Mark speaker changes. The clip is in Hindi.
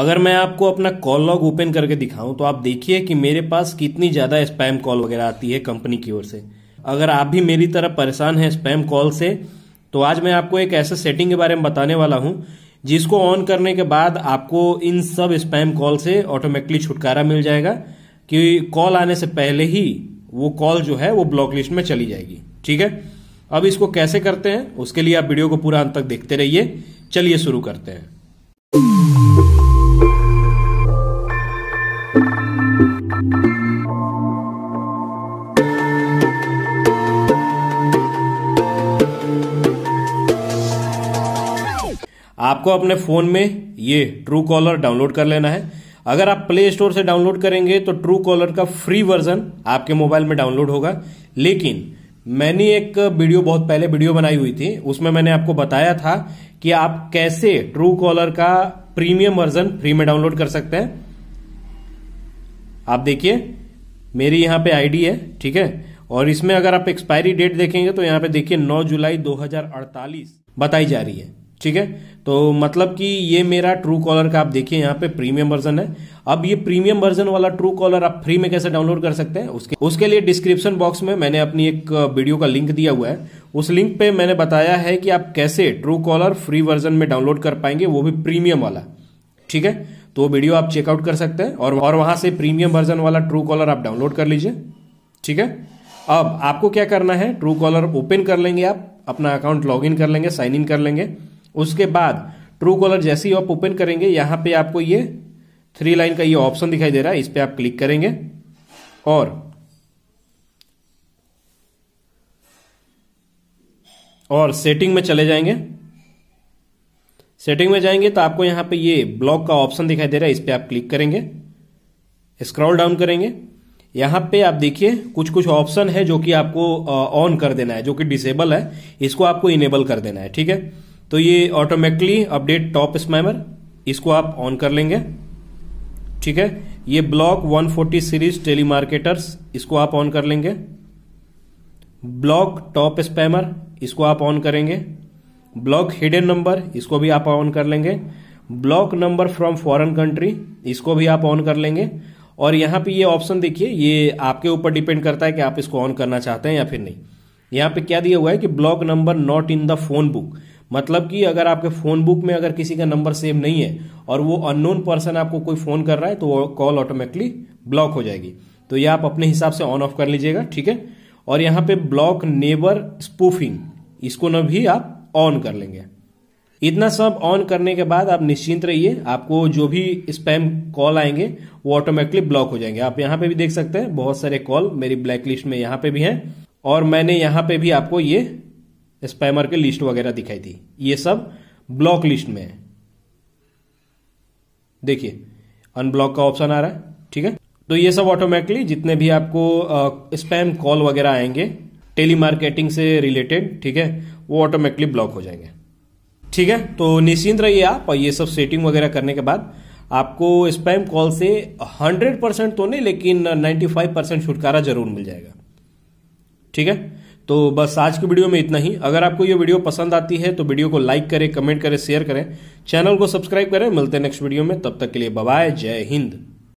Speaker 1: अगर मैं आपको अपना कॉल लॉग ओपन करके दिखाऊं तो आप देखिए कि मेरे पास कितनी ज़्यादा स्पैम कॉल वगैरह आती है कंपनी की ओर से अगर आप भी मेरी तरह परेशान हैं स्पैम कॉल से तो आज मैं आपको एक ऐसे सेटिंग के बारे में बताने वाला हूं जिसको ऑन करने के बाद आपको इन सब स्पैम कॉल से ऑटोमेटिकली छुटकारा मिल जाएगा कि कॉल आने से पहले ही वो कॉल जो है वो ब्लॉक लिस्ट में चली जाएगी ठीक है अब इसको कैसे करते हैं उसके लिए आप वीडियो को पूरा अंत तक देखते रहिए चलिए शुरू करते हैं आपको अपने फ़ोन में ये ट्रू कॉलर डाउनलोड कर लेना है अगर आप प्ले स्टोर से डाउनलोड करेंगे तो ट्रू कॉलर का फ्री वर्जन आपके मोबाइल में डाउनलोड होगा लेकिन मैंने एक वीडियो बहुत पहले वीडियो बनाई हुई थी उसमें मैंने आपको बताया था कि आप कैसे ट्रू कॉलर का प्रीमियम वर्जन फ्री में डाउनलोड कर सकते हैं आप देखिए मेरी यहाँ पे आईडी है ठीक है और इसमें अगर आप एक्सपायरी डेट देखेंगे तो यहाँ पे देखिए 9 जुलाई 2048 बताई जा रही है ठीक है तो मतलब कि ये मेरा ट्रू कॉलर का आप देखिए यहाँ पे प्रीमियम वर्जन है अब ये प्रीमियम वर्जन वाला ट्रू कॉलर आप फ्री में कैसे डाउनलोड कर सकते हैं उसके उसके लिए डिस्क्रिप्शन बॉक्स में मैंने अपनी एक वीडियो का लिंक दिया हुआ है उस लिंक पे मैंने बताया है कि आप कैसे ट्रू कॉलर फ्री वर्जन में डाउनलोड कर पाएंगे वो भी प्रीमियम वाला ठीक है तो वीडियो आप चेकआउट कर सकते हैं और और वहां से प्रीमियम वर्जन वाला ट्रू कॉलर आप डाउनलोड कर लीजिए ठीक है अब आपको क्या करना है ट्रू कॉलर ओपन कर लेंगे आप अपना अकाउंट लॉग इन कर लेंगे साइन इन कर लेंगे उसके बाद ट्रू कॉलर जैसे ही आप ओपन करेंगे यहाँ पर आपको ये थ्री लाइन का ये ऑप्शन दिखाई दे रहा है इस पर आप क्लिक करेंगे और और सेटिंग में चले जाएंगे सेटिंग में जाएंगे तो आपको यहां पे ये ब्लॉक का ऑप्शन दिखाई दे रहा है इस पर आप क्लिक करेंगे स्क्रॉल डाउन करेंगे यहां पे आप देखिए कुछ कुछ ऑप्शन है जो कि आपको ऑन कर देना है जो कि डिसेबल है इसको आपको इनेबल कर देना है ठीक है तो ये ऑटोमेटिकली अपडेट टॉप स्मैमर इसको आप ऑन कर लेंगे ठीक है ये ब्लॉक 140 सीरीज टेली मार्केटर्स इसको आप ऑन कर लेंगे ब्लॉक टॉप स्पैमर इसको आप ऑन करेंगे ब्लॉक हिडन नंबर इसको भी आप ऑन कर लेंगे block number from foreign country इसको भी आप ऑन कर लेंगे और यहां पे ये ऑप्शन देखिए ये आपके ऊपर डिपेंड करता है कि आप इसको ऑन करना चाहते हैं या फिर नहीं यहाँ पे क्या दिया हुआ है कि block number not in the phone book मतलब कि अगर आपके फोन बुक में अगर किसी का नंबर सेव नहीं है और वो अननोन पर्सन आपको कोई फोन कर रहा है तो वो कॉल ऑटोमेटिकली ब्लॉक हो जाएगी तो ये आप अपने हिसाब से ऑन ऑफ कर लीजिएगा ठीक है और यहाँ पे ब्लॉक नेबर स्पूफिंग इसको ना भी आप ऑन कर लेंगे इतना सब ऑन करने के बाद आप निश्चिंत रहिए आपको जो भी स्पैम कॉल आएंगे वो ऑटोमेटिकली ब्लॉक हो जाएंगे आप यहां पे भी देख सकते हैं बहुत सारे कॉल मेरी ब्लैक लिस्ट में यहां पे भी हैं और मैंने यहां पे भी आपको ये स्पैमर के लिस्ट वगैरह दिखाई थी ये सब ब्लॉक लिस्ट में है देखिए अनब्लॉक का ऑप्शन आ रहा है ठीक है तो ये सब ऑटोमेटिकली जितने भी आपको स्पैम कॉल वगैरह आएंगे टेली मार्केटिंग से रिलेटेड ठीक है वो ऑटोमेटिकली ब्लॉक हो जाएंगे ठीक है तो निश्चिंत रहिए आप और ये सब सेटिंग वगैरह करने के बाद आपको स्पैम कॉल से 100 परसेंट तो नहीं लेकिन 95 परसेंट छुटकारा जरूर मिल जाएगा ठीक है तो बस आज की वीडियो में इतना ही अगर आपको ये वीडियो पसंद आती है तो वीडियो को लाइक करें कमेंट करें शेयर करें चैनल को सब्सक्राइब करें मिलते हैं नेक्स्ट वीडियो में तब तक के लिए बबाय जय हिंद